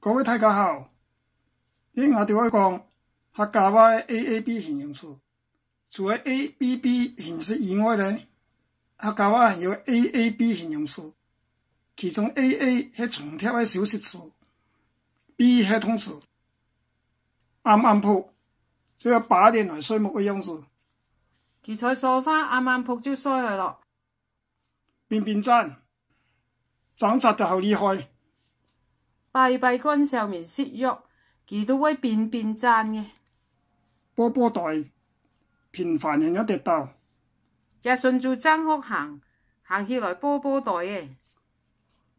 各位大家好，我哋就以讲，客家话的 A A B 形容词，除了 A B B 形式以外呢，客家话有 A A B 形容词，其中 A A 是重叠的修饰词，B 是动词。啱啱铺，就系八点来岁木的样子，其在说发啱啱铺就睡落咗，变变真，长扎得好厉害。大闭骨上面泄郁，几多会变变赞嘅波波袋，平凡人一跌到，其顺住争屋行，行起来波波袋嘅，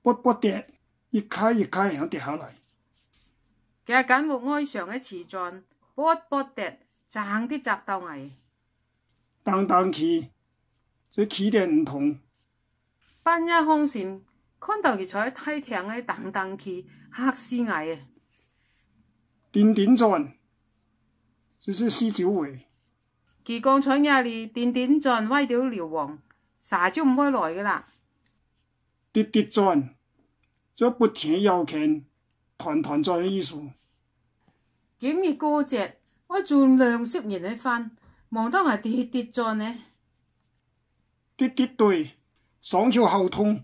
波波跌，一卡一卡响跌下来。其实紧握哀上嘅瓷砖，波波跌，赚啲窄到泥，荡荡起，这起点唔同，分一空线。看到佢在梯艇喺等等去黑死蟻啊！点点赞，就是四九回。佢光在呀裏点点赞歪到流亡，啥就唔会来噶啦！跌跌轉，就不停要鉛，团团转嘅意思。检日过节，我尽量十人嘅翻，望到我跌跌轉呢？跌跌对，上翘后痛。